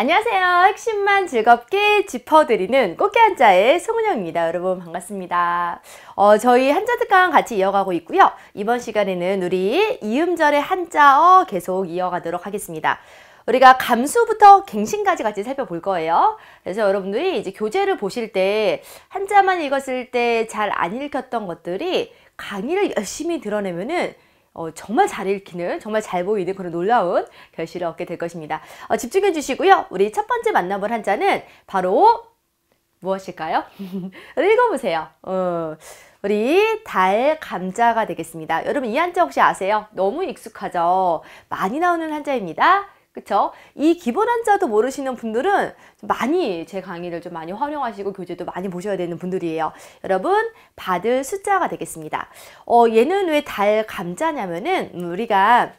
안녕하세요. 핵심만 즐겁게 짚어드리는 꽃게 한자의 송은영입니다. 여러분 반갑습니다. 어, 저희 한자 특강 같이 이어가고 있고요. 이번 시간에는 우리 이음절의 한자어 계속 이어가도록 하겠습니다. 우리가 감수부터 갱신까지 같이 살펴볼 거예요. 그래서 여러분들이 이제 교재를 보실 때 한자만 읽었을 때 잘 안 읽혔던 것들이 강의를 열심히 드러내면은 어, 정말 잘 읽히는 정말 잘 보이는 그런 놀라운 결실을 얻게 될 것입니다. 어, 집중해 주시고요. 우리 첫 번째 만나볼 한자는 바로 무엇일까요? 읽어보세요. 어, 우리 달 감자가 되겠습니다. 여러분 이 한자 혹시 아세요? 너무 익숙하죠? 많이 나오는 한자입니다. 그쵸? 이 기본 한자도 모르시는 분들은 많이 제 강의를 좀 많이 활용하시고 교재도 많이 보셔야 되는 분들이에요. 여러분 받을 숫자가 되겠습니다. 어, 얘는 왜 달 감자냐면은 우리가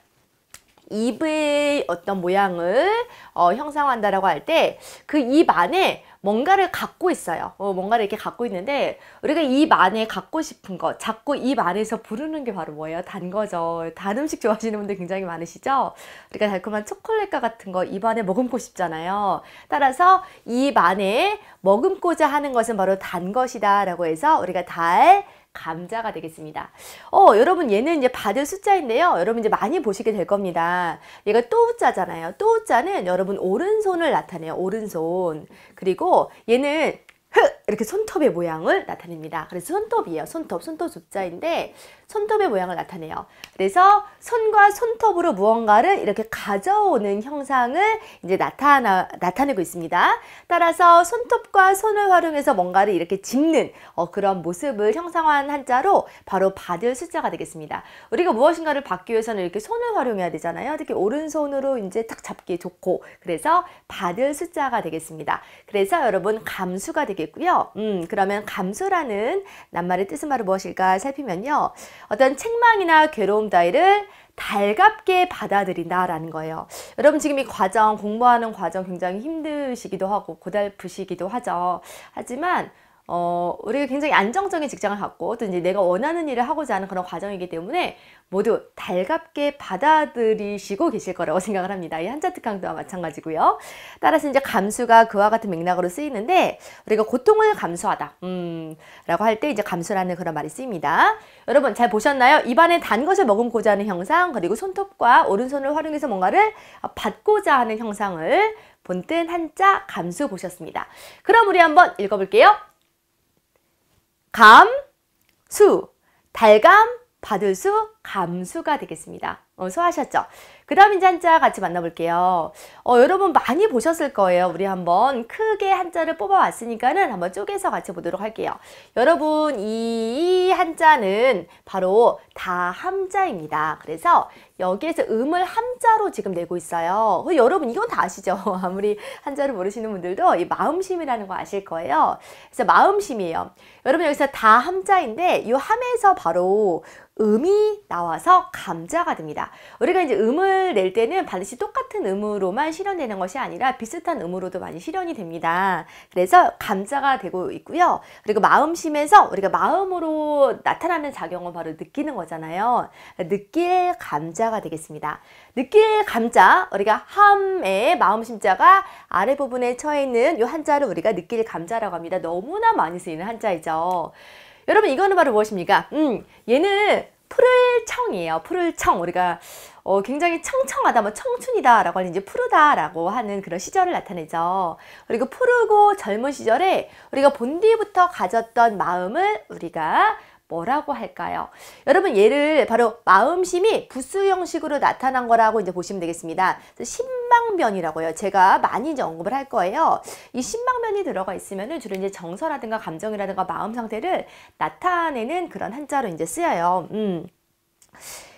입의 어떤 모양을 어, 형상화한다라고 할 때 그 입 안에 뭔가를 갖고 있어요. 어, 뭔가를 이렇게 갖고 있는데 우리가 입 안에 갖고 싶은 것, 자꾸 입 안에서 부르는 게 바로 뭐예요? 단 거죠. 단 음식 좋아하시는 분들 굉장히 많으시죠? 우리가 달콤한 초콜릿과 같은 거 입 안에 머금고 싶잖아요. 따라서 입 안에 머금고자 하는 것은 바로 단 것이다 라고 해서 우리가 달, 감자가 되겠습니다. 어, 여러분 얘는 이제 받을 숫자인데요. 여러분 이제 많이 보시게 될 겁니다. 얘가 또우자잖아요. 또우자는 여러분 오른손을 나타내요. 오른손. 그리고 얘는 흙 이렇게 손톱의 모양을 나타냅니다. 그래서 손톱이에요. 손톱, 손톱 숫자인데 손톱의 모양을 나타내요. 그래서 손과 손톱으로 무언가를 이렇게 가져오는 형상을 이제 나타나, 나타내고 있습니다. 따라서 손톱과 손을 활용해서 뭔가를 이렇게 짚는 어, 그런 모습을 형상화한 한자로 바로 받을 숫자가 되겠습니다. 우리가 무엇인가를 받기 위해서는 이렇게 손을 활용해야 되잖아요. 특히 오른손으로 이제 탁 잡기 좋고 그래서 받을 숫자가 되겠습니다. 그래서 여러분 감수가 되겠고요. 음, 그러면 감수라는 낱말의 뜻은 바로 무엇일까 살피면요. 어떤 책망이나 괴로움 따위를 달갑게 받아들인다라는 거예요. 여러분 지금 이 과정 공부하는 과정 굉장히 힘드시기도 하고 고달프시기도 하죠. 하지만 어, 우리가 굉장히 안정적인 직장을 갖고 또 이제 내가 원하는 일을 하고자 하는 그런 과정이기 때문에 모두 달갑게 받아들이시고 계실 거라고 생각을 합니다. 이 한자 특강도와 마찬가지고요. 따라서 이제 감수가 그와 같은 맥락으로 쓰이는데 우리가 고통을 감수하다 음, 라고 할 때 이제 감수라는 그런 말이 쓰입니다. 여러분 잘 보셨나요? 입안에 단 것을 머금고자 하는 형상 그리고 손톱과 오른손을 활용해서 뭔가를 받고자 하는 형상을 본뜬 한자 감수 보셨습니다. 그럼 우리 한번 읽어볼게요. 감, 수, 달감 받을 수 감수가 되겠습니다. 어, 소화하셨죠? 그 다음 인자 한자 같이 만나볼게요. 어, 여러분 많이 보셨을 거예요. 우리 한번 크게 한자를 뽑아왔으니까는 한번 쪼개서 같이 보도록 할게요. 여러분 이 한자는 바로 다함자입니다. 그래서 여기에서 음을 함자로 지금 내고 있어요. 그 여러분 이건 다 아시죠? 아무리 한자를 모르시는 분들도 이 마음심이라는 거 아실 거예요. 그래서 마음심이에요. 여러분 여기서 다함자인데 이 함에서 바로 음이 나와서 감자가 됩니다. 우리가 이제 음을 낼 때는 반드시 똑같은 음으로만 실현되는 것이 아니라 비슷한 음으로도 많이 실현이 됩니다. 그래서 감자가 되고 있고요. 그리고 마음심에서 우리가 마음으로 나타나는 작용은 바로 느끼는 거잖아요. 느낄 감자가 되겠습니다. 느낄 감자, 우리가 함의 마음심자가 아래 부분에 처해 있는 이 한자를 우리가 느낄 감자라고 합니다. 너무나 많이 쓰이는 한자이죠. 여러분 이거는 바로 무엇입니까? 음, 얘는 푸를청이에요. 푸를청. 우리가 어, 굉장히 청청하다, 뭐 청춘이다 라고 하는 이제 푸르다라고 하는 그런 시절을 나타내죠. 그리고 푸르고 젊은 시절에 우리가 본디부터 가졌던 마음을 우리가 뭐라고 할까요? 여러분 얘를 바로 마음심이 부수 형식으로 나타난 거라고 이제 보시면 되겠습니다. 신망면이라고요 제가 많이 이제 언급을 할 거예요. 이신망면이 들어가 있으면 주로 이제 정서라든가 감정이라든가 마음 상태를 나타내는 그런 한자로 이제 쓰여요. 음.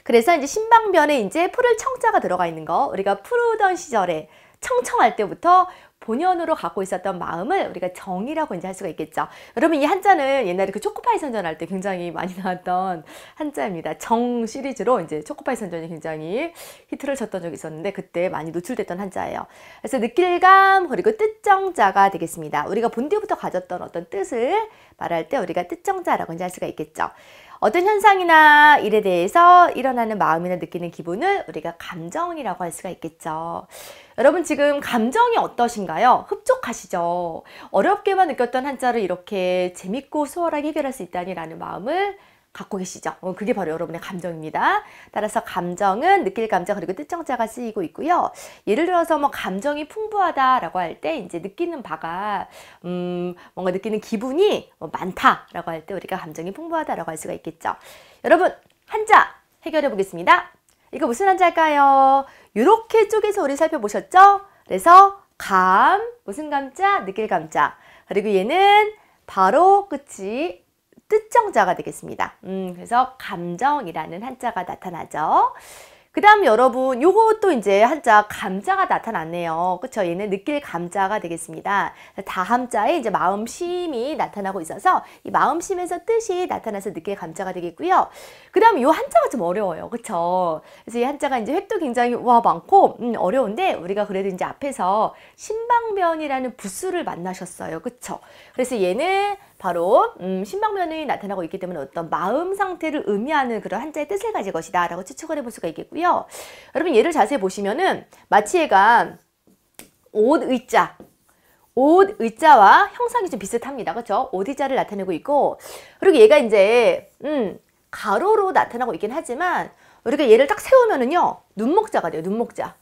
그래서 이제 신방변에 이제 푸를 청자가 들어가 있는 거 우리가 푸르던 시절에 청청할 때부터 본연으로 갖고 있었던 마음을 우리가 정이라고 이제 할 수가 있겠죠. 여러분 이 한자는 옛날에 그 초코파이 선전 할때 굉장히 많이 나왔던 한자입니다. 정 시리즈로 이제 초코파이 선전이 굉장히 히트를 쳤던 적이 있었는데 그때 많이 노출됐던 한자예요. 그래서 느낄감 그리고 뜻정자가 되겠습니다. 우리가 본디부터 가졌던 어떤 뜻을 말할 때 우리가 뜻정자라고 이제 할 수가 있겠죠. 어떤 현상이나 일에 대해서 일어나는 마음이나 느끼는 기분을 우리가 감정이라고 할 수가 있겠죠. 여러분 지금 감정이 어떠신가요? 흡족하시죠? 어렵게만 느꼈던 한자를 이렇게 재밌고 수월하게 해결할 수 있다니 라는 마음을 갖고 계시죠. 어, 그게 바로 여러분의 감정입니다. 따라서 감정은 느낄 감정 그리고 뜻정자가 쓰이고 있고요. 예를 들어서 뭐 감정이 풍부하다라고 할 때 이제 느끼는 바가 음 뭔가 느끼는 기분이 뭐 많다라고 할 때 우리가 감정이 풍부하다라고 할 수가 있겠죠. 여러분 한자 해결해 보겠습니다. 이거 무슨 한자일까요? 이렇게 쪼개서 우리 살펴보셨죠? 그래서 감 무슨 감자 느낄 감자 그리고 얘는 바로 끝이 뜻정자가 되겠습니다. 음, 그래서 감정이라는 한자가 나타나죠. 그 다음 여러분 요것도 이제 한자 감자가 나타났네요. 그쵸? 얘는 느낄 감자가 되겠습니다. 다함자에 이제 마음심이 나타나고 있어서 이 마음심에서 뜻이 나타나서 느낄 감자가 되겠고요. 그 다음 요 한자가 좀 어려워요. 그쵸? 그래서 이 한자가 이제 획도 굉장히 와 많고 음, 어려운데 우리가 그래도 이제 앞에서 신방변이라는 부수를 만나셨어요. 그쵸? 그래서 얘는 바로 음, 신방면이 나타나고 있기 때문에 어떤 마음 상태를 의미하는 그런 한자의 뜻을 가질 것이다 라고 추측을 해볼 수가 있겠고요. 여러분 예를 자세히 보시면은 마치 얘가 옷 의자 옷 의자와 형상이 좀 비슷합니다. 그렇죠? 옷 의자를 나타내고 있고 그리고 얘가 이제 음 가로로 나타나고 있긴 하지만 우리가 얘를 딱 세우면은요 눈목자가 돼요. 눈목자.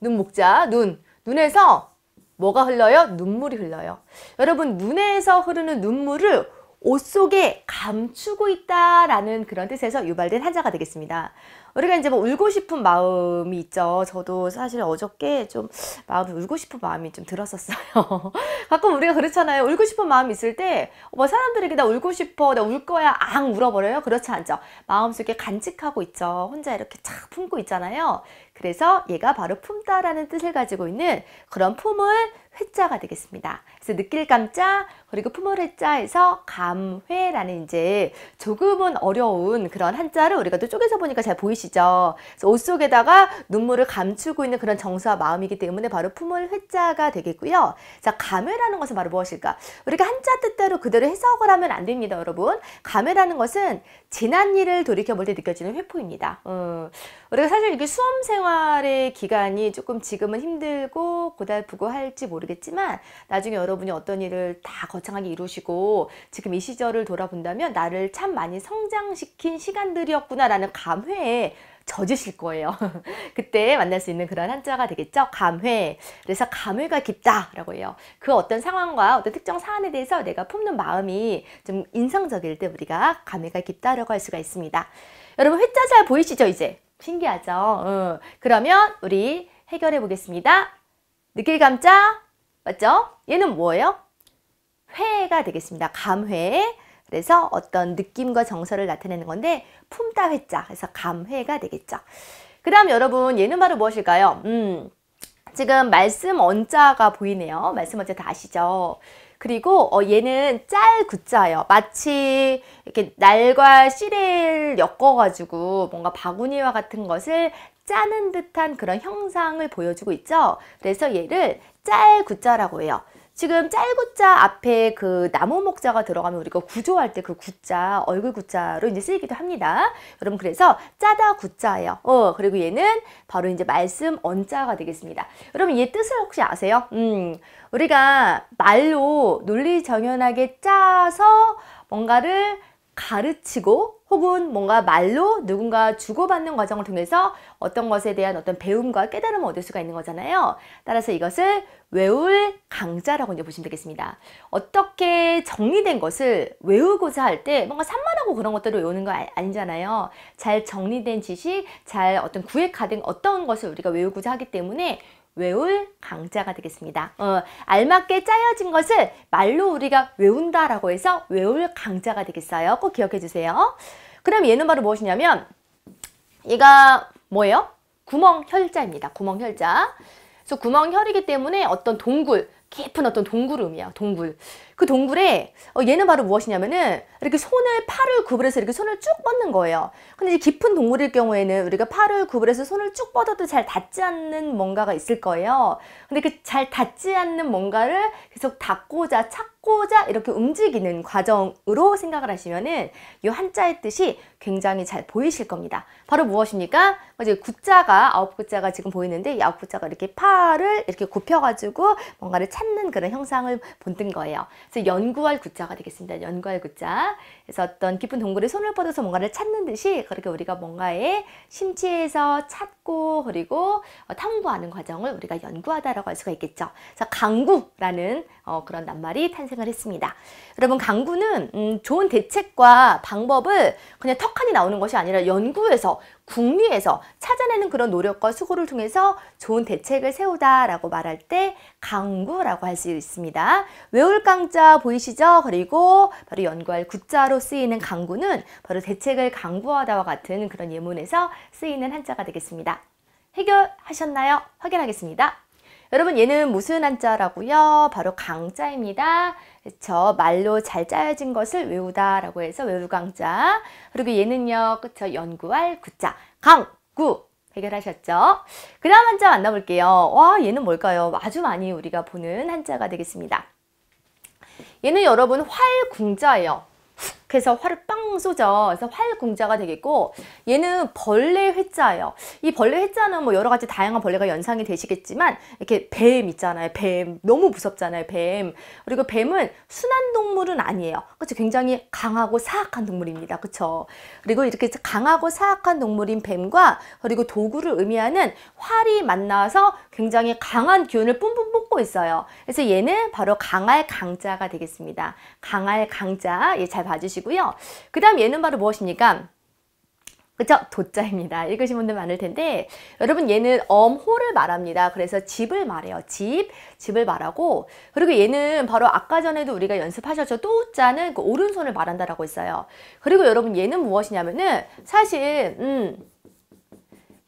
눈목자. 눈. 눈에서 뭐가 흘러요? 눈물이 흘러요. 여러분 눈에서 흐르는 눈물을 옷 속에 감추고 있다라는 그런 뜻에서 유발된 한자가 되겠습니다. 우리가 이제 뭐 울고 싶은 마음이 있죠. 저도 사실 어저께 좀 마음이 울고 싶은 마음이 좀 들었었어요. 가끔 우리가 그렇잖아요. 울고 싶은 마음이 있을 때 뭐 사람들에게 나 울고 싶어, 나 울 거야, 앙 울어버려요. 그렇지 않죠. 마음속에 간직하고 있죠. 혼자 이렇게 착 품고 있잖아요. 그래서 얘가 바로 품다라는 뜻을 가지고 있는 그런 품을 회자가 되겠습니다. 그래서 느낄 감자 그리고 품을 회자에서 감회라는 이제 조금은 어려운 그런 한자를 우리가 또 쪼개서 보니까 잘 보이시죠? 그래서 옷 속에다가 눈물을 감추고 있는 그런 정서와 마음이기 때문에 바로 품을 회자가 되겠고요. 자 감회라는 것은 바로 무엇일까? 우리가 한자 뜻대로 그대로 해석을 하면 안 됩니다, 여러분. 감회라는 것은 지난 일을 돌이켜볼 때 느껴지는 회포입니다. 어, 우리가 사실 이게 수험 생활의 기간이 조금 지금은 힘들고 고달프고 할지 모르겠지만 나중에 여러분이 어떤 일을 다 거창하게 이루시고 지금 이 시절을 돌아본다면 나를 참 많이 성장시킨 시간들이었구나라는 감회에 젖으실 거예요. 그때 만날 수 있는 그런 한자가 되겠죠. 감회. 그래서 감회가 깊다라고 해요. 그 어떤 상황과 어떤 특정 사안에 대해서 내가 품는 마음이 좀 인상적일 때 우리가 감회가 깊다라고 할 수가 있습니다. 여러분 회자 잘 보이시죠 이제? 신기하죠? 어. 그러면 우리 해결해 보겠습니다. 느낄 감자 맞죠? 얘는 뭐예요? 회가 되겠습니다. 감회. 그래서 어떤 느낌과 정서를 나타내는 건데 품다 회자 그래서 감회가 되겠죠. 그 다음 여러분 얘는 바로 무엇일까요? 음, 지금 말씀 언자가 보이네요. 말씀 언자 다 아시죠? 그리고 어, 얘는 짤 구자예요. 마치 이렇게 날과 씨를 엮어가지고 뭔가 바구니와 같은 것을 짜는 듯한 그런 형상을 보여주고 있죠. 그래서 얘를 짤 구자라고 해요. 지금 짤구자 앞에 그 나무 목자가 들어가면 우리가 구조할 때 그 구자 얼굴 구자로 이제 쓰이기도 합니다. 여러분 그래서 짜다 구자예요. 어 그리고 얘는 바로 이제 말씀 언자가 되겠습니다. 여러분 얘 뜻을 혹시 아세요? 음 우리가 말로 논리정연하게 짜서 뭔가를 가르치고 혹은 뭔가 말로 누군가 주고받는 과정을 통해서 어떤 것에 대한 어떤 배움과 깨달음을 얻을 수가 있는 거잖아요. 따라서 이것을 외울 강자라고 이제 보시면 되겠습니다. 어떻게 정리된 것을 외우고자 할 때 뭔가 산만하고 그런 것들을 외우는 거 아, 아니잖아요. 잘 정리된 지식, 잘 어떤 구획화된 어떤 것을 우리가 외우고자 하기 때문에 외울 강자가 되겠습니다. 어, 알맞게 짜여진 것을 말로 우리가 외운다라고 해서 외울 강자가 되겠어요. 꼭 기억해 주세요. 그럼 얘는 바로 무엇이냐면 얘가 뭐예요? 구멍 혈자입니다. 구멍 혈자. 그래서 구멍 혈이기 때문에 어떤 동굴, 깊은 어떤 동굴음이야. 동굴. 그 동굴에 어, 얘는 바로 무엇이냐면은 이렇게 손을 팔을 구부려서 이렇게 손을 쭉 뻗는 거예요. 근데 이제 깊은 동굴일 경우에는 우리가 팔을 구부려서 손을 쭉 뻗어도 잘 닿지 않는 뭔가가 있을 거예요. 근데 그 잘 닿지 않는 뭔가를 계속 닿고자 찾고자 이렇게 움직이는 과정으로 생각을 하시면은 이 한자의 뜻이 굉장히 잘 보이실 겁니다. 바로 무엇입니까? 어, 이제 굿자가 아홉 굿자가 지금 보이는데 이 아홉 굿자가 이렇게 팔을 이렇게 굽혀가지고 뭔가를 찾 찾는 그런 형상을 본뜬 거예요. 그래서 연구할 구자가 되겠습니다. 연구할 구자. 그래서 어떤 깊은 동굴에 손을 뻗어서 뭔가를 찾는 듯이 그렇게 우리가 뭔가에 심취해서 찾고 그리고 어, 탐구하는 과정을 우리가 연구하다라고 할 수가 있겠죠. 그래서 강구라는 어, 그런 낱말이 탄생을 했습니다. 여러분 강구는 음, 좋은 대책과 방법을 그냥 턱하니 나오는 것이 아니라 연구에서 국리에서 찾아내는 그런 노력과 수고를 통해서 좋은 대책을 세우다라고 말할 때 강구라고 할 수 있습니다. 외울 강자 보이시죠? 그리고 바로 연구할 구자로 쓰이는 강구는 바로 대책을 강구하다와 같은 그런 예문에서 쓰이는 한자가 되겠습니다. 해결하셨나요? 확인하겠습니다. 여러분 얘는 무슨 한자라고요? 바로 강자입니다. 그쵸? 말로 잘 짜여진 것을 외우다 라고 해서 외울 강자 그리고 얘는요 그쵸? 연구할 구자 강구 해결하셨죠? 그 다음 한자 만나볼게요. 와 얘는 뭘까요? 아주 많이 우리가 보는 한자가 되겠습니다. 얘는 여러분 활궁자예요. 그래서 활을 빵 쏘죠. 그래서 활궁자가 되겠고 얘는 벌레 회자예요. 이 벌레 회자는 뭐 여러 가지 다양한 벌레가 연상이 되시겠지만 이렇게 뱀 있잖아요. 뱀 너무 무섭잖아요. 뱀 그리고 뱀은 순한 동물은 아니에요. 그렇죠. 굉장히 강하고 사악한 동물입니다. 그렇죠. 그리고 이렇게 강하고 사악한 동물인 뱀과 그리고 도구를 의미하는 활이 만나서 굉장히 강한 기운을 뿜뿜 뽑고 있어요. 그래서 얘는 바로 강할 강자가 되겠습니다. 강할 강자 얘잘 예, 봐주시고. 것이고요. 그 다음 얘는 바로 무엇입니까? 그쵸? 도자입니다. 읽으신 분들 많을 텐데 여러분 얘는 엄호를 말합니다. 그래서 집을 말해요. 집, 집을 말하고 그리고 얘는 바로 아까 전에도 우리가 연습하셨죠. 또자는 그 오른손을 말한다라고 했어요. 그리고 여러분 얘는 무엇이냐면은 사실 음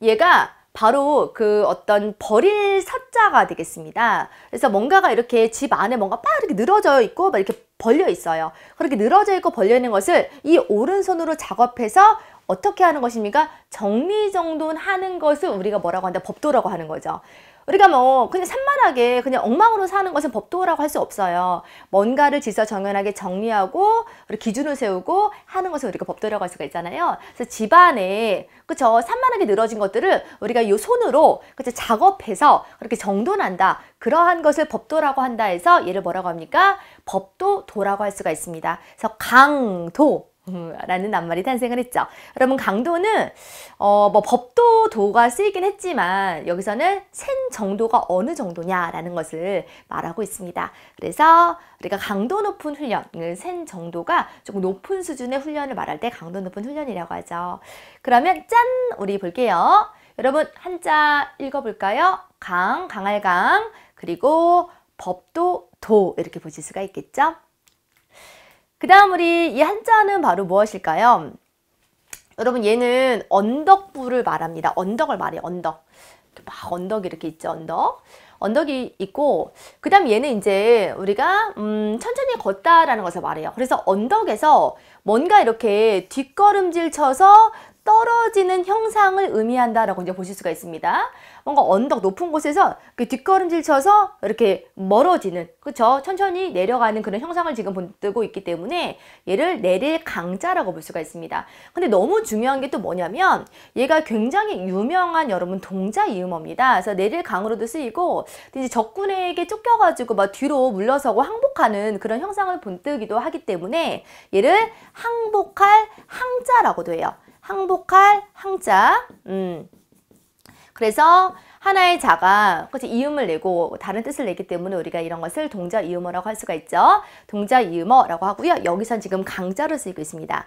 얘가 바로 그 어떤 버릴 사자가 되겠습니다. 그래서 뭔가가 이렇게 집 안에 뭔가 빡이게 늘어져 있고 막 이렇게 벌려 있어요. 그렇게 늘어져 있고 벌려 있는 것을 이 오른손으로 작업해서 어떻게 하는 것입니까? 정리정돈하는 것을 우리가 뭐라고 한다? 법도라고 하는 거죠. 우리가 뭐 그냥 산만하게 그냥 엉망으로 사는 것은 법도라고 할 수 없어요. 뭔가를 질서정연하게 정리하고 우리 기준을 세우고 하는 것을 우리가 법도라고 할 수가 있잖아요. 그래서 집안에 그쵸 산만하게 늘어진 것들을 우리가 이 손으로 그쵸 작업해서 그렇게 정돈한다. 그러한 것을 법도라고 한다 해서 얘를 뭐라고 합니까? 법도도라고 할 수가 있습니다. 그래서 강도 라는 낱말이 탄생을 했죠. 여러분 강도는 어, 뭐 법도 도가 쓰이긴 했지만 여기서는 센 정도가 어느 정도냐라는 것을 말하고 있습니다. 그래서 우리가 강도 높은 훈련을 그 센 정도가 조금 높은 수준의 훈련을 말할 때 강도 높은 훈련이라고 하죠. 그러면 짠 우리 볼게요. 여러분 한자 읽어볼까요? 강, 강할강 그리고 법도 도 이렇게 보실 수가 있겠죠. 그 다음 우리 이 한자는 바로 무엇일까요? 여러분 얘는 언덕부를 말합니다. 언덕을 말해요. 언덕. 막 언덕이 이렇게 있죠. 언덕. 언덕이 있고 그 다음 얘는 이제 우리가 음, 천천히 걷다라는 것을 말해요. 그래서 언덕에서 뭔가 이렇게 뒷걸음질 쳐서 떨어지는 형상을 의미한다라고 이제 보실 수가 있습니다. 뭔가 언덕 높은 곳에서 그 뒷걸음질 쳐서 이렇게 멀어지는, 그쵸? 천천히 내려가는 그런 형상을 지금 본뜨고 있기 때문에 얘를 내릴 강자라고 볼 수가 있습니다. 근데 너무 중요한 게 또 뭐냐면 얘가 굉장히 유명한 여러분 동자 이음어입니다. 그래서 내릴 강으로도 쓰이고 이제 적군에게 쫓겨가지고 막 뒤로 물러서고 항복하는 그런 형상을 본뜨기도 하기 때문에 얘를 항복할 항자라고도 해요. 항복할 항자. 음. 그래서 하나의 자가 그치 이음을 내고 다른 뜻을 내기 때문에 우리가 이런 것을 동자 이음어라고 할 수가 있죠. 동자 이음어라고 하고요. 여기선 지금 강자로 쓰고 있습니다.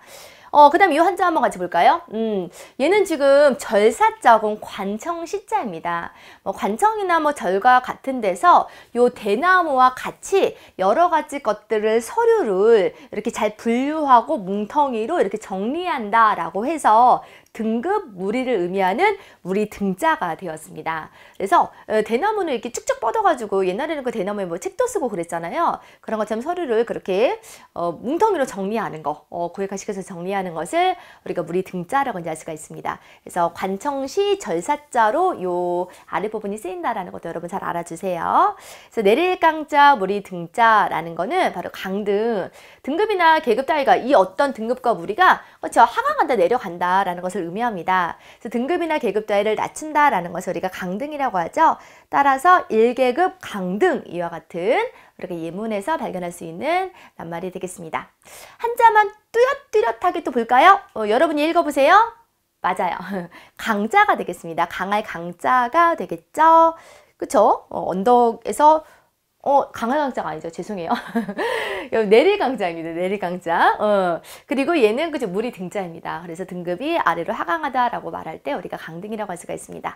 어, 그 다음에 이 한자 한번 같이 볼까요? 음, 얘는 지금 절사자군 관청시자입니다. 뭐 관청이나 뭐 절과 같은 데서 요 대나무와 같이 여러 가지 것들을 서류를 이렇게 잘 분류하고 뭉텅이로 이렇게 정리한다 라고 해서 등급 무리를 의미하는 무리 등자가 되었습니다. 그래서 어, 대나무는 이렇게 쭉쭉 뻗어가지고 옛날에는 그 대나무에 뭐 책도 쓰고 그랬잖아요. 그런 것처럼 서류를 그렇게 어, 뭉텅이로 정리하는 거, 어, 고액화시켜서 정리하는 표현는 것을 우리가 물이 등자라고 이제 알 수가 있습니다. 그래서 관청시 절사자로 요 아래 부분이 쓰인다라는 것도 여러분 잘 알아주세요. 그래서 내릴 강자 물이 등자라는 거는 바로 강등 등급이나 계급 따위가 이 어떤 등급과 무리가 그렇죠 하강한다 내려간다라는 것을 의미합니다. 그래서 등급이나 계급 따위를 낮춘다라는 것을 우리가 강등이라고 하죠. 따라서 일계급 강등 이와 같은 이렇게 예문에서 발견할 수 있는 낱말이 되겠습니다. 한자만 뚜렷뚜렷하게 또 볼까요? 어, 여러분이 읽어보세요. 맞아요. 강자가 되겠습니다. 강할 강자가 되겠죠? 그쵸? 어, 언덕에서 어, 강화강자가 아니죠. 죄송해요. 내리강자입니다. 내리강자. 어. 그리고 얘는 그저 물이 등자입니다. 그래서 등급이 아래로 하강하다라고 말할 때 우리가 강등이라고 할 수가 있습니다.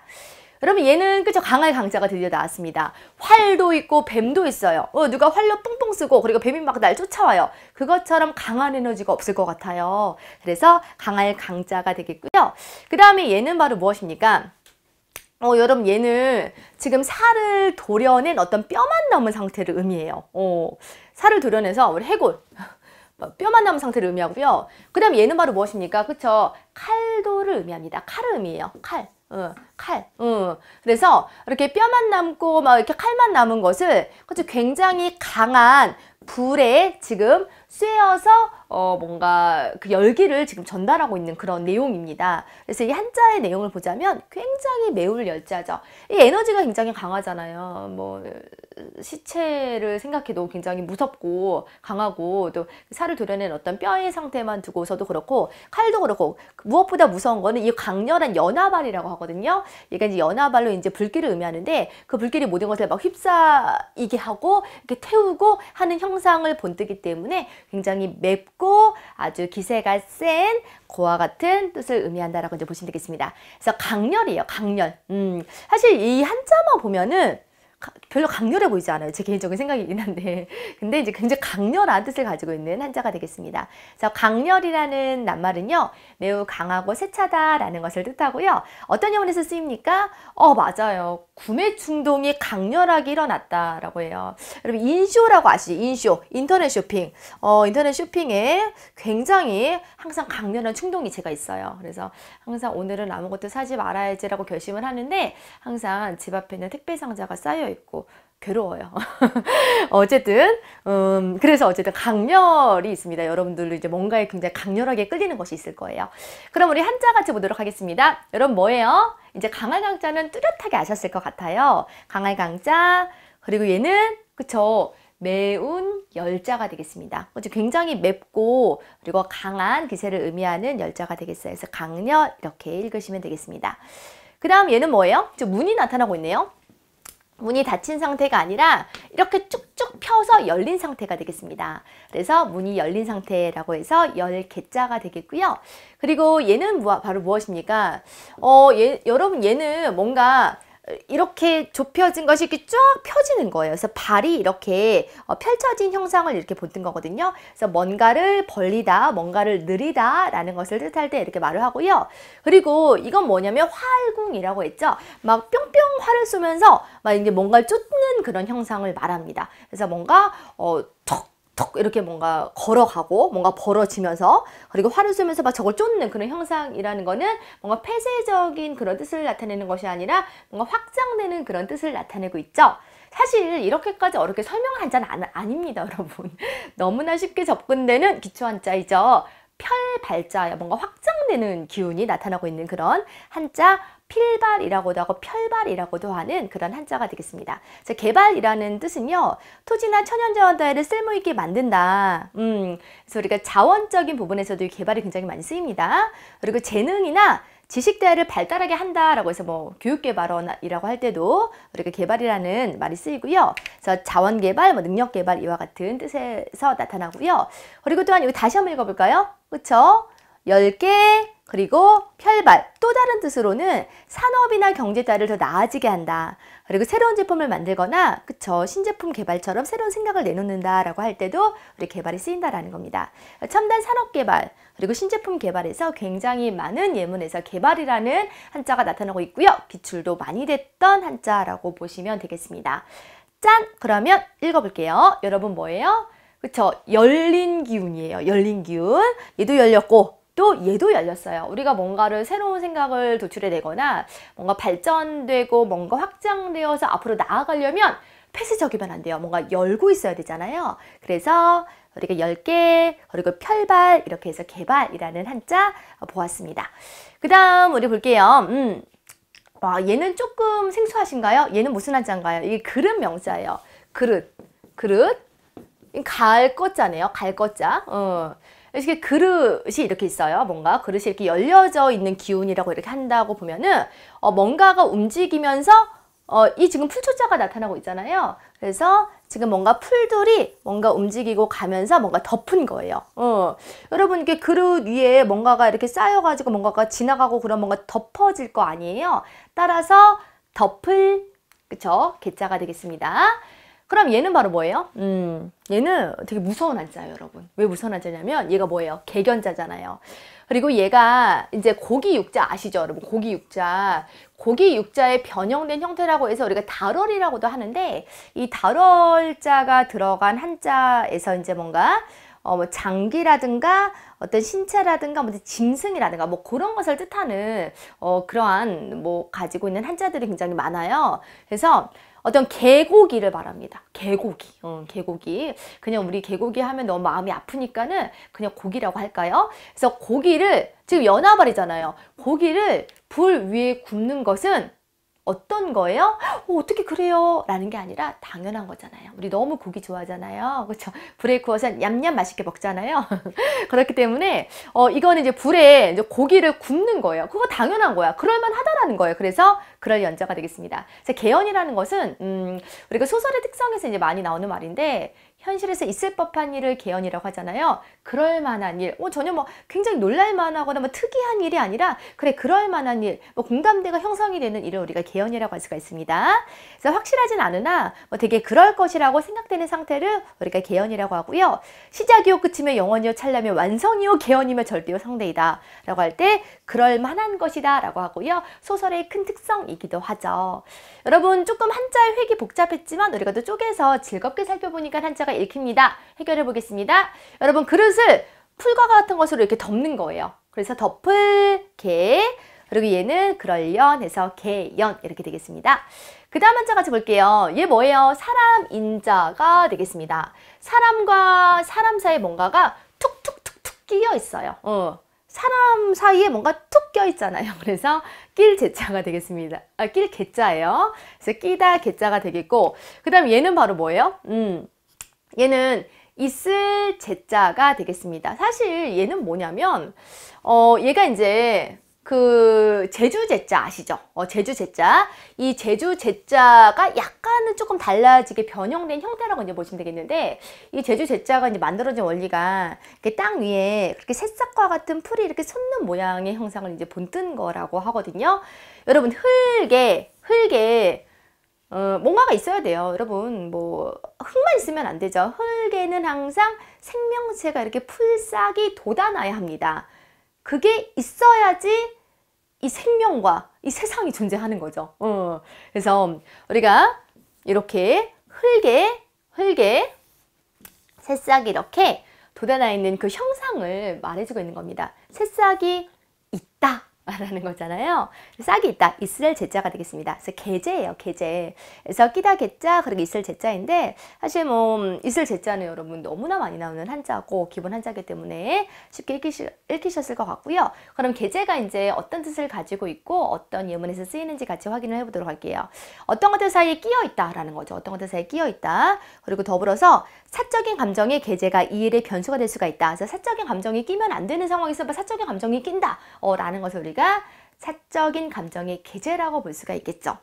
여러분 얘는 그저 강할 강자가 드디어 나왔습니다. 활도 있고 뱀도 있어요. 어, 누가 활로 뿡뿡 쓰고 그리고 뱀이 막 날 쫓아와요. 그것처럼 강한 에너지가 없을 것 같아요. 그래서 강할 강자가 되겠고요. 그 다음에 얘는 바로 무엇입니까? 어, 여러분 얘는 지금 살을 도려낸 어떤 뼈만 남은 상태를 의미해요. 어, 살을 도려내서 우리 해골 뭐 뼈만 남은 상태를 의미하고요. 그 다음 얘는 바로 무엇입니까? 그쵸? 칼도를 의미합니다. 칼을 의미해요. 칼. 어, 칼. 어. 그래서 이렇게 뼈만 남고 막 이렇게 칼만 남은 것을 그쵸? 굉장히 강한 불에 지금 쐬어서 어, 뭔가 그 열기를 지금 전달하고 있는 그런 내용입니다. 그래서 이 한자의 내용을 보자면 굉장히 매울 열자죠. 이 에너지가 굉장히 강하잖아요. 뭐 시체를 생각해도 굉장히 무섭고 강하고 또 살을 도려낸 어떤 뼈의 상태만 두고서도 그렇고 칼도 그렇고 무엇보다 무서운 거는 이 강렬한 연화발이라고 하거든요. 얘가 이제 연화발로 이제 불길을 의미하는데 그 불길이 모든 것을 막 휩싸이게 하고 이렇게 태우고 하는 형상을 본뜨기 때문에 굉장히 맵고 높고 아주 기세가 센 고와 같은 뜻을 의미한다라고 이제 보시면 되겠습니다. 그래서 강렬이에요. 강렬. 음, 사실 이 한자만 보면은 별로 강렬해 보이지 않아요. 제 개인적인 생각이긴 한데. 근데 이제 굉장히 강렬한 뜻을 가지고 있는 한자가 되겠습니다. 그래서 강렬이라는 낱말은요. 매우 강하고 세차다라는 것을 뜻하고요. 어떤 영문에서 쓰입니까? 어, 맞아요. 구매 충동이 강렬하게 일어났다라고 해요. 여러분 인쇼라고 아시죠? 인쇼, 인터넷 쇼핑. 어, 인터넷 쇼핑에 굉장히 항상 강렬한 충동이 제가 있어요. 그래서 항상 오늘은 아무것도 사지 말아야지라고 결심을 하는데 항상 집 앞에는 택배 상자가 쌓여 있고 괴로워요. 어쨌든 음 그래서 어쨌든 강렬이 있습니다. 여러분들도 이제 뭔가에 굉장히 강렬하게 끌리는 것이 있을 거예요. 그럼 우리 한자 같이 보도록 하겠습니다. 여러분 뭐예요? 이제 강할 강자는 뚜렷하게 아셨을 것 같아요. 강할 강자 그리고 얘는 그쵸 매운 열자가 되겠습니다. 그래서 굉장히 맵고 그리고 강한 기세를 의미하는 열자가 되겠어요. 그래서 강렬 이렇게 읽으시면 되겠습니다. 그 다음 얘는 뭐예요? 저 문이 나타나고 있네요. 문이 닫힌 상태가 아니라 이렇게 쭉쭉 펴서 열린 상태가 되겠습니다. 그래서 문이 열린 상태라고 해서 열 개자가 되겠고요. 그리고 얘는 뭐, 바로 무엇입니까? 어, 얘, 여러분 얘는 뭔가 이렇게 좁혀진 것이 이렇게 쫙 펴지는 거예요. 그래서 발이 이렇게 어, 펼쳐진 형상을 이렇게 보는 거거든요. 그래서 뭔가를 벌리다, 뭔가를 느리다 라는 것을 뜻할 때 이렇게 말을 하고요. 그리고 이건 뭐냐면 활궁이라고 했죠. 막 뿅뿅 활을 쏘면서 막 이제 뭔가를 쫓는 그런 형상을 말합니다. 그래서 뭔가 어, 턱턱 이렇게 뭔가 걸어가고 뭔가 벌어지면서 그리고 화를 쏘면서 막 저걸 쫓는 그런 형상이라는 거는 뭔가 폐쇄적인 그런 뜻을 나타내는 것이 아니라 뭔가 확장되는 그런 뜻을 나타내고 있죠. 사실 이렇게까지 어렵게 설명한 자는 아닙니다 여러분 너무나 쉽게 접근되는 기초 한자이죠 펼 발자야 뭔가 확장되는 기운이 나타나고 있는 그런 한자 필발이라고도 하고 펼발이라고도 하는 그런 한자가 되겠습니다. 자, 개발이라는 뜻은요. 토지나 천연자원 따위를 쓸모있게 만든다. 음, 그래서 우리가 자원적인 부분에서도 이 개발이 굉장히 많이 쓰입니다. 그리고 재능이나 지식 대화를 발달하게 한다라고 해서 뭐 교육개발원이라고 할 때도 우리가 개발이라는 말이 쓰이고요. 그래서 자원개발, 뭐 능력개발 이와 같은 뜻에서 나타나고요. 그리고 또한 이거 다시 한번 읽어볼까요? 그렇죠? 10개, 그리고 펼발 또 다른 뜻으로는 산업이나 경제자를 더 나아지게 한다. 그리고 새로운 제품을 만들거나 그쵸 신제품 개발처럼 새로운 생각을 내놓는다라고 할 때도 우리 개발이 쓰인다라는 겁니다. 첨단 산업 개발 그리고 신제품 개발에서 굉장히 많은 예문에서 개발이라는 한자가 나타나고 있고요. 기출도 많이 됐던 한자라고 보시면 되겠습니다. 짠! 그러면 읽어볼게요. 여러분 뭐예요? 그쵸 열린 기운이에요. 열린 기운. 얘도 열렸고 또 얘도 열렸어요. 우리가 뭔가를 새로운 생각을 도출해내거나 뭔가 발전되고 뭔가 확장되어서 앞으로 나아가려면 폐쇄적이면 안 돼요. 뭔가 열고 있어야 되잖아요. 그래서 우리가 열 개 그리고 펼발 이렇게 해서 개발이라는 한자 보았습니다. 그 다음 우리 볼게요. 음. 와 얘는 조금 생소하신가요? 얘는 무슨 한자인가요? 이게 그릇 명자예요. 그릇, 그릇, 갈 것자네요. 갈 것자. 어. 이렇게 그릇이 이렇게 있어요. 뭔가 그릇이 이렇게 열려져 있는 기운이라고 이렇게 한다고 보면은 어, 뭔가가 움직이면서 어, 이 지금 풀초자가 나타나고 있잖아요. 그래서 지금 뭔가 풀들이 뭔가 움직이고 가면서 뭔가 덮은 거예요. 어. 여러분 이렇게 그릇 위에 뭔가가 이렇게 쌓여가지고 뭔가가 지나가고 그런 뭔가 덮어질 거 아니에요. 따라서 덮을 그쵸? 개자가 되겠습니다. 그럼 얘는 바로 뭐예요? 음, 얘는 되게 무서운 한자예요, 여러분. 왜 무서운 한자냐면 얘가 뭐예요? 개견자잖아요. 그리고 얘가 이제 고기 육자 아시죠, 여러분? 고기 육자. 고기 육자의 변형된 형태라고 해서 우리가 달월이라고도 하는데 이 달월자가 들어간 한자에서 이제 뭔가 어, 뭐 장기라든가 어떤 신체라든가 뭐 짐승이라든가 뭐 그런 것을 뜻하는 어, 그러한 뭐 가지고 있는 한자들이 굉장히 많아요. 그래서 어떤 개고기를 말합니다. 개고기. 어, 음. 개고기. 그냥 우리 개고기 하면 너무 마음이 아프니까는 그냥 고기라고 할까요? 그래서 고기를 지금 연화발이잖아요. 고기를 불 위에 굽는 것은 어떤 거예요? 어, 어떻게 그래요? 라는 게 아니라 당연한 거잖아요. 우리 너무 고기 좋아하잖아요. 그렇죠? 불에 구워서 얌얌 맛있게 먹잖아요. 그렇기 때문에 어, 이거는 이제 불에 이제 고기를 굽는 거예요. 그거 당연한 거야. 그럴만 하다라는 거예요. 그래서 그럴 연자가 되겠습니다. 개연이라는 것은 음, 우리가 소설의 특성에서 이제 많이 나오는 말인데 현실에서 있을 법한 일을 개연이라고 하잖아요. 그럴 만한 일, 어, 전혀 뭐 굉장히 놀랄 만하거나 뭐 특이한 일이 아니라 그래 그럴 만한 일, 뭐 공감대가 형성이 되는 일을 우리가 개연이라고 할 수가 있습니다. 그래서 확실하진 않으나 뭐 되게 그럴 것이라고 생각되는 상태를 우리가 개연이라고 하고요. 시작이요 끝이며 영원이요 찰나며 완성이요 개연이며 절대요 상대이다 라고 할 때 그럴 만한 것이다 라고 하고요. 소설의 큰 특성이기도 하죠. 여러분 조금 한자의 획이 복잡했지만 우리가 또 쪼개서 즐겁게 살펴보니까 한자가 하다가 읽힙니다. 해결해 보겠습니다. 여러분 그릇을 풀과 같은 것으로 이렇게 덮는 거예요. 그래서 덮을 개 그리고 얘는 그럴연 해서 개연 이렇게 되겠습니다. 그 다음 한자 같이 볼게요. 얘 뭐예요? 사람 인자가 되겠습니다. 사람과 사람 사이에 뭔가가 툭툭툭툭 끼어 있어요. 어. 사람 사이에 뭔가 툭껴 있잖아요. 그래서 낄 제자가 되겠습니다. 아, 낄 개자예요. 그래서 끼다 개자가 되겠고 그 다음 얘는 바로 뭐예요? 음, 얘는 있을 제자가 되겠습니다. 사실 얘는 뭐냐면 어 얘가 이제 그 제주 제자 아시죠? 어, 제주 제자 이 제주 제자가 약간은 조금 달라지게 변형된 형태라고 이제 보시면 되겠는데 이 제주 제자가 이제 만들어진 원리가 땅 위에 그렇게 새싹과 같은 풀이 이렇게 솟는 모양의 형상을 이제 본뜬 거라고 하거든요. 여러분 흙에 흙에 어, 뭔가가 있어야 돼요. 여러분, 뭐, 흙만 있으면 안 되죠. 흙에는 항상 생명체가 이렇게 풀싹이 돋아나야 합니다. 그게 있어야지 이 생명과 이 세상이 존재하는 거죠. 어, 그래서 우리가 이렇게 흙에, 흙에 새싹이 이렇게 돋아나 있는 그 형상을 말해주고 있는 겁니다. 새싹이 라는 거잖아요. 싹이 있다. 있을 제자가 되겠습니다. 그래서 계제예요. 계제. 그래서 끼다 계자 그리고 있을 제자인데 사실 뭐 있을 음, 제자는 여러분 너무나 많이 나오는 한자고 기본 한자기 때문에 쉽게 읽기시 읽히셨을 것 같고요. 그럼 계제가 이제 어떤 뜻을 가지고 있고 어떤 예문에서 쓰이는지 같이 확인을 해보도록 할게요. 어떤 것들 사이에 끼어 있다라는 거죠. 어떤 것들 사이에 끼어 있다. 그리고 더불어서 사적인 감정의 계제가 이일의 변수가 될 수가 있다. 그래서 사적인 감정이 끼면 안 되는 상황에서 뭐 사적인 감정이 낀다. 어, 라는 것을 우리가 우리가 사적인 감정의 계제라고 볼 수가 있겠죠.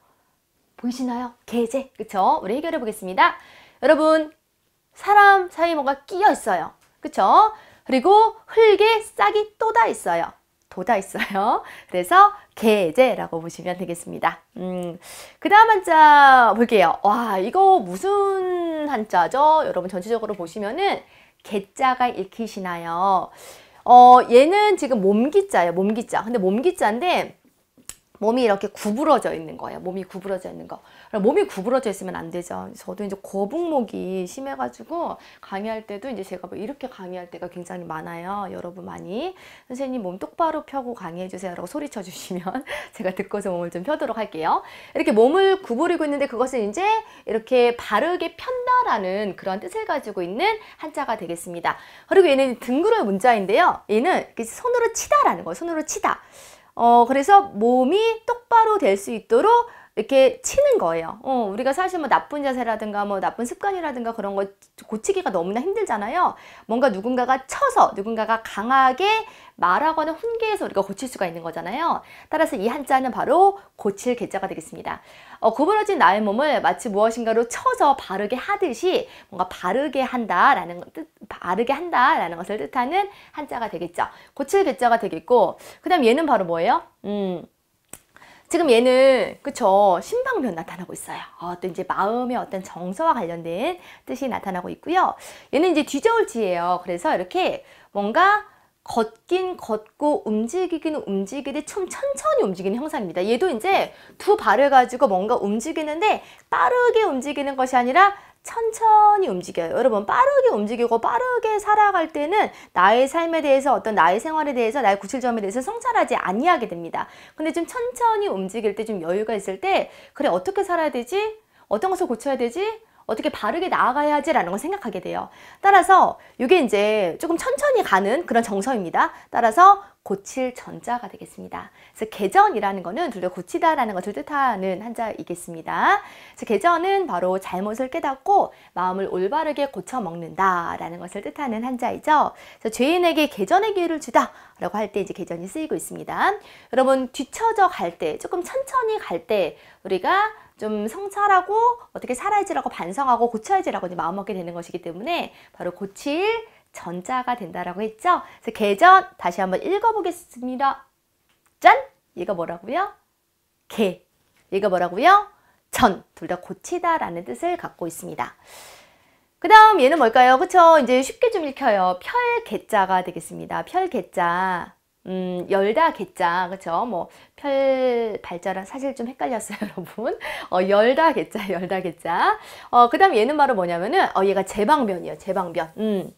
보이시나요? 계제. 그쵸? 우리 해결해 보겠습니다. 여러분, 사람 사이에 뭔가 끼어 있어요. 그쵸? 그리고 흙에 싹이 또다 있어요. 돋다 있어요. 그래서 계제라고 보시면 되겠습니다. 음, 그 다음 한자 볼게요. 와, 이거 무슨 한자죠? 여러분 전체적으로 보시면은 개자가 읽히시나요? 어, 얘는 지금 몸기자예요. 몸기자. 근데 몸기자인데 몸이 이렇게 구부러져 있는 거예요. 몸이 구부러져 있는 거. 몸이 구부러져 있으면 안 되죠. 저도 이제 거북목이 심해가지고 강의할 때도 이제 제가 뭐 이렇게 강의할 때가 굉장히 많아요. 여러분 많이 선생님 몸 똑바로 펴고 강의해주세요라고 소리쳐 주시면 제가 듣고서 몸을 좀 펴도록 할게요. 이렇게 몸을 구부리고 있는데 그것은 이제 이렇게 바르게 편다라는 그런 뜻을 가지고 있는 한자가 되겠습니다. 그리고 얘는 등그런 러 문자인데요. 얘는 손으로 치다라는 거예요. 손으로 치다. 어, 그래서 몸이 똑바로 될 수 있도록 이렇게 치는 거예요. 어, 우리가 사실 뭐 나쁜 자세라든가 뭐 나쁜 습관이라든가 그런 거 고치기가 너무나 힘들잖아요. 뭔가 누군가가 쳐서 누군가가 강하게 말하거나 훈계해서 우리가 고칠 수가 있는 거잖아요. 따라서 이 한자는 바로 고칠 개자가 되겠습니다. 어, 구부러진 나의 몸을 마치 무엇인가로 쳐서 바르게 하듯이 뭔가 바르게 한다라는 뜻, 바르게 한다라는 것을 뜻하는 한자가 되겠죠. 고칠 개자가 되겠고, 그 다음 얘는 바로 뭐예요? 음. 지금 얘는 그쵸 신방면 나타나고 있어요. 어, 또 이제 마음의 어떤 정서와 관련된 뜻이 나타나고 있고요. 얘는 이제 뒤저울지예요. 그래서 이렇게 뭔가 걷긴 걷고 움직이기는 움직이되 좀 천천히 움직이는 형상입니다. 얘도 이제 두 발을 가지고 뭔가 움직이는데 빠르게 움직이는 것이 아니라 천천히 움직여요. 여러분 빠르게 움직이고 빠르게 살아갈 때는 나의 삶에 대해서 어떤 나의 생활에 대해서 나의 구실점에 대해서 성찰하지 아니하게 됩니다. 근데 좀 천천히 움직일 때 좀 여유가 있을 때 그래 어떻게 살아야 되지? 어떤 것을 고쳐야 되지? 어떻게 바르게 나아가야지라는 걸 생각하게 돼요. 따라서 이게 이제 조금 천천히 가는 그런 정서입니다. 따라서 고칠 전자가 되겠습니다. 그래서 개전이라는 것은 둘다 고치다라는 것을 뜻하는 한자이겠습니다. 그래서 개전은 바로 잘못을 깨닫고 마음을 올바르게 고쳐 먹는다라는 것을 뜻하는 한자이죠. 그래서 죄인에게 개전의 기회를 주다라고 할 때 이제 개전이 쓰이고 있습니다. 여러분 뒤쳐져 갈 때, 조금 천천히 갈 때 우리가 좀 성찰하고 어떻게 살아야지라고 반성하고 고쳐야지라고 이제 마음먹게 되는 것이기 때문에 바로 고칠 전자가 된다라고 했죠. 그래서 개전 다시 한번 읽어보겠습니다. 짠! 얘가 뭐라고요? 개. 얘가 뭐라고요? 전. 둘 다 고치다라는 뜻을 갖고 있습니다. 그 다음 얘는 뭘까요? 그쵸? 이제 쉽게 좀 읽혀요. 펼 개자가 되겠습니다. 펼 개자. 음, 열다 개자. 그쵸? 뭐, 펼 발자랑 사실 좀 헷갈렸어요, 여러분. 어, 열다 개자, 열다 개자. 어, 그 다음 얘는 바로 뭐냐면은, 어, 얘가 제방변이에요제방변 음.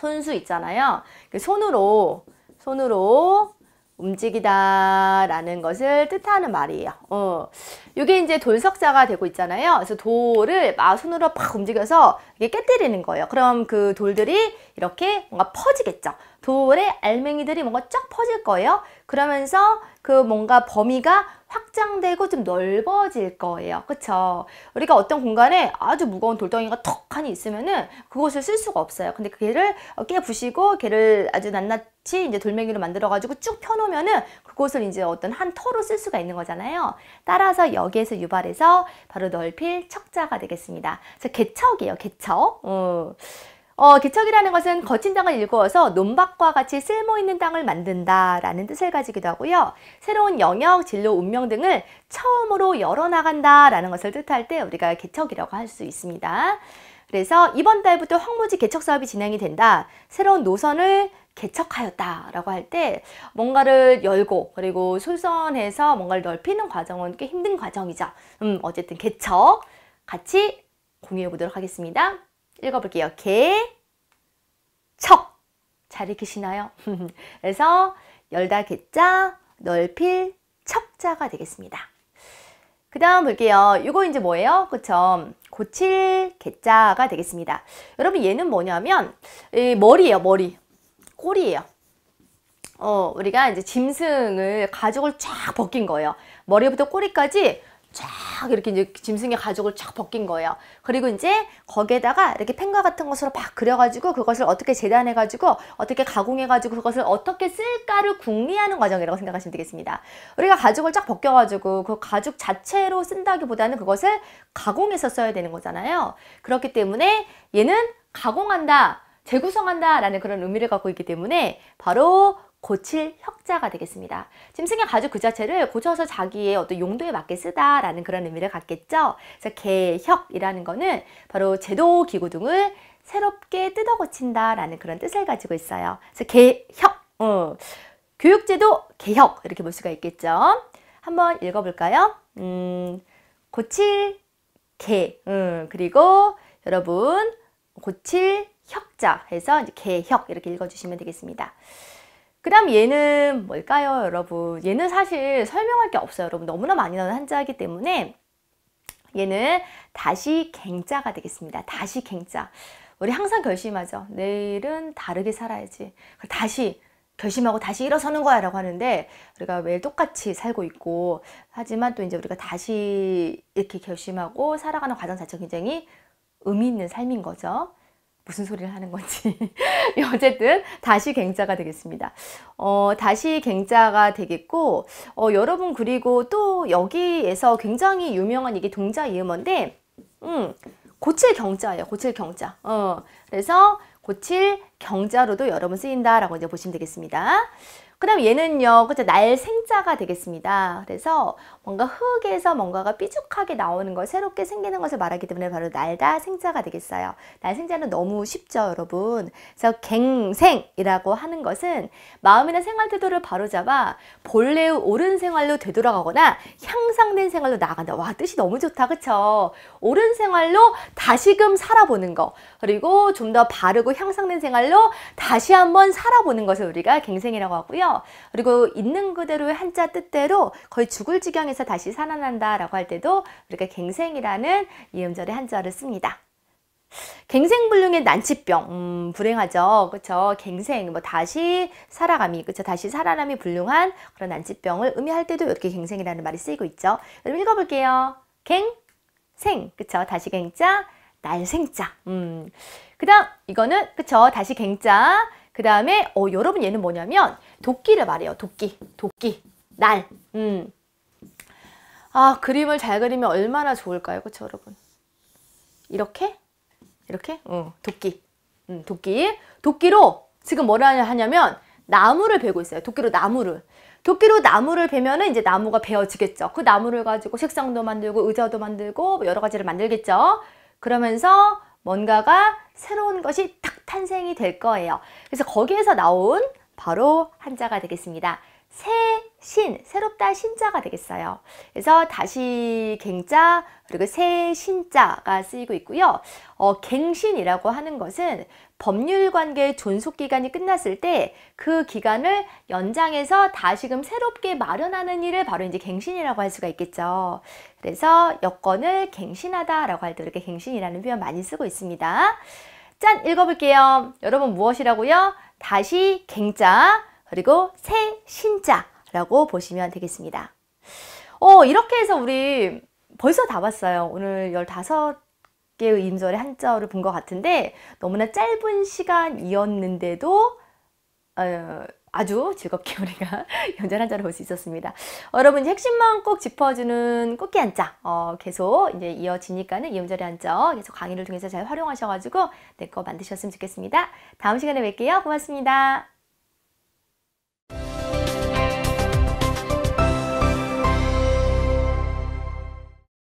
손수 있잖아요. 그 손으로 손으로 움직이다 라는 것을 뜻하는 말이에요. 어. 이게 이제 돌석자가 되고 있잖아요. 그래서 돌을 막 손으로 팍 움직여서 이게 깨뜨리는 거예요. 그럼 그 돌들이 이렇게 뭔가 퍼지겠죠. 돌에 알맹이들이 뭔가 쫙 퍼질 거예요. 그러면서 그 뭔가 범위가 확장되고 좀 넓어질 거예요. 그쵸? 우리가 어떤 공간에 아주 무거운 돌덩이가 턱 하니 있으면은 그것을 쓸 수가 없어요. 근데 그 걔를 어, 깨부시고 걔를 아주 낱낱이 이제 돌멩이로 만들어가지고 쭉 펴놓으면은 그곳을 이제 어떤 한 터로 쓸 수가 있는 거잖아요. 따라서 여기에서 유발해서 바로 넓힐 척자가 되겠습니다. 그래서 개척이에요. 개척. 어. 어, 개척이라는 것은 거친 땅을 일구어서 논밭과 같이 쓸모있는 땅을 만든다 라는 뜻을 가지기도 하고요. 새로운 영역, 진로, 운명 등을 처음으로 열어나간다 라는 것을 뜻할 때 우리가 개척이라고 할 수 있습니다. 그래서 이번 달부터 황무지 개척 사업이 진행이 된다. 새로운 노선을 개척하였다 라고 할 때 뭔가를 열고 그리고 솔선해서 뭔가를 넓히는 과정은 꽤 힘든 과정이죠. 음, 어쨌든 개척 같이 공유해 보도록 하겠습니다. 읽어볼게요. 개, 척. 잘 읽히시나요? 그래서 열다 개자, 넓힐 척자가 되겠습니다. 그 다음 볼게요. 이거 이제 뭐예요? 그쵸? 고칠 개자가 되겠습니다. 여러분 얘는 뭐냐면 머리예요. 머리. 꼬리예요. 어, 우리가 이제 짐승을 가죽을 쫙 벗긴 거예요. 머리부터 꼬리까지 쫙 이렇게 이제 짐승의 가죽을 쫙 벗긴 거예요. 그리고 이제 거기에다가 이렇게 펜과 같은 것으로 막 그려가지고 그것을 어떻게 재단해가지고 어떻게 가공해가지고 그것을 어떻게 쓸까를 궁리하는 과정이라고 생각하시면 되겠습니다. 우리가 가죽을 쫙 벗겨가지고 그 가죽 자체로 쓴다기보다는 그것을 가공해서 써야 되는 거잖아요. 그렇기 때문에 얘는 가공한다. 재구성한다 라는 그런 의미를 갖고 있기 때문에 바로 고칠 혁자가 되겠습니다. 짐승의 가죽 그 자체를 고쳐서 자기의 어떤 용도에 맞게 쓰다라는 그런 의미를 갖겠죠. 그래서 개혁이라는 거는 바로 제도 기구 등을 새롭게 뜯어 고친다라는 그런 뜻을 가지고 있어요. 그래서 개혁, 어. 교육제도 개혁 이렇게 볼 수가 있겠죠. 한번 읽어볼까요? 음, 고칠 개, 음, 그리고 여러분 고칠 혁자 해서 개혁 이렇게 읽어주시면 되겠습니다. 그 다음 얘는 뭘까요 여러분 얘는 사실 설명할 게 없어요 여러분 너무나 많이 나오는 한자이기 때문에 얘는 다시 갱자가 되겠습니다 다시 갱자 우리 항상 결심하죠 내일은 다르게 살아야지 다시 결심하고 다시 일어서는 거야 라고 하는데 우리가 매일 똑같이 살고 있고 하지만 또 이제 우리가 다시 이렇게 결심하고 살아가는 과정 자체가 굉장히 의미 있는 삶인 거죠 무슨 소리를 하는 건지 예, 어쨌든 다시 갱자가 되겠습니다. 어, 다시 갱자가 되겠고 어, 여러분 그리고 또 여기에서 굉장히 유명한 이게 동자 이음어인데 음, 고칠 경자예요. 고칠 경자. 어, 그래서 고칠 경자로도 여러분 쓰인다라고 이제 보시면 되겠습니다. 그 다음 얘는요, 그죠? 날 생자가 되겠습니다. 그래서 뭔가 흙에서 뭔가가 삐죽하게 나오는 걸 새롭게 생기는 것을 말하기 때문에 바로 날다 생자가 되겠어요. 날 생자는 너무 쉽죠 여러분. 그래서 갱생이라고 하는 것은 마음이나 생활 태도를 바로잡아 본래의 옳은 생활로 되돌아가거나 향상된 생활로 나간다. 와 뜻이 너무 좋다 그쵸? 옳은 생활로 다시금 살아보는 거 그리고 좀 더 바르고 향상된 생활로 다시 한번 살아보는 것을 우리가 갱생이라고 하고요. 그리고 있는 그대로의 한자 뜻대로 거의 죽을 지경 사망에서 다시 살아난다 라고 할 때도 우리가 갱생이라는 이음절의 한자를 씁니다. 갱생불능의 난치병, 음, 불행하죠. 그쵸 갱생, 뭐 다시 살아감이, 그쵸 다시 살아남이 불능한 그런 난치병을 의미할 때도 이렇게 갱생이라는 말이 쓰이고 있죠. 그럼 읽어볼게요. 갱, 생, 그쵸 다시 갱자, 날생자. 음, 그다음 이거는 그쵸 다시 갱자. 그다음에 어 여러분 얘는 뭐냐면 도끼를 말해요. 도끼, 도끼, 날. 음, 아 그림을 잘 그리면 얼마나 좋을까요 그렇죠 여러분 이렇게 이렇게 어, 도끼 음, 도끼 도끼로 지금 뭐를 하냐면 나무를 베고 있어요 도끼로 나무를 도끼로 나무를 베면은 이제 나무가 베어지겠죠 그 나무를 가지고 색상도 만들고 의자도 만들고 뭐 여러 가지를 만들겠죠 그러면서 뭔가가 새로운 것이 탁 탄생이 될 거예요 그래서 거기에서 나온 바로 한자가 되겠습니다 새 신, 새롭다 신자가 되겠어요. 그래서 다시 갱자 그리고 새 신자가 쓰이고 있고요. 어, 갱신이라고 하는 것은 법률관계 존속기간이 끝났을 때 그 기간을 연장해서 다시금 새롭게 마련하는 일을 바로 이제 갱신이라고 할 수가 있겠죠. 그래서 여건을 갱신하다라고 할 때 이렇게 갱신이라는 표현 많이 쓰고 있습니다. 짠! 읽어볼게요. 여러분 무엇이라고요? 다시 갱자 그리고 새 신자라고 보시면 되겠습니다. 어, 이렇게 해서 우리 벌써 다 봤어요. 오늘 15개의 임절의 한자어를 본 것 같은데 너무나 짧은 시간이었는데도 어, 아주 즐겁게 우리가 연절 한자를 볼 수 있었습니다. 어, 여러분 핵심만 꼭 짚어주는 꽃게 한자 어, 계속 이제 이어지니까는 이음절의 한자 계속 강의를 통해서 잘 활용하셔가지고 내 거 만드셨으면 좋겠습니다. 다음 시간에 뵐게요. 고맙습니다.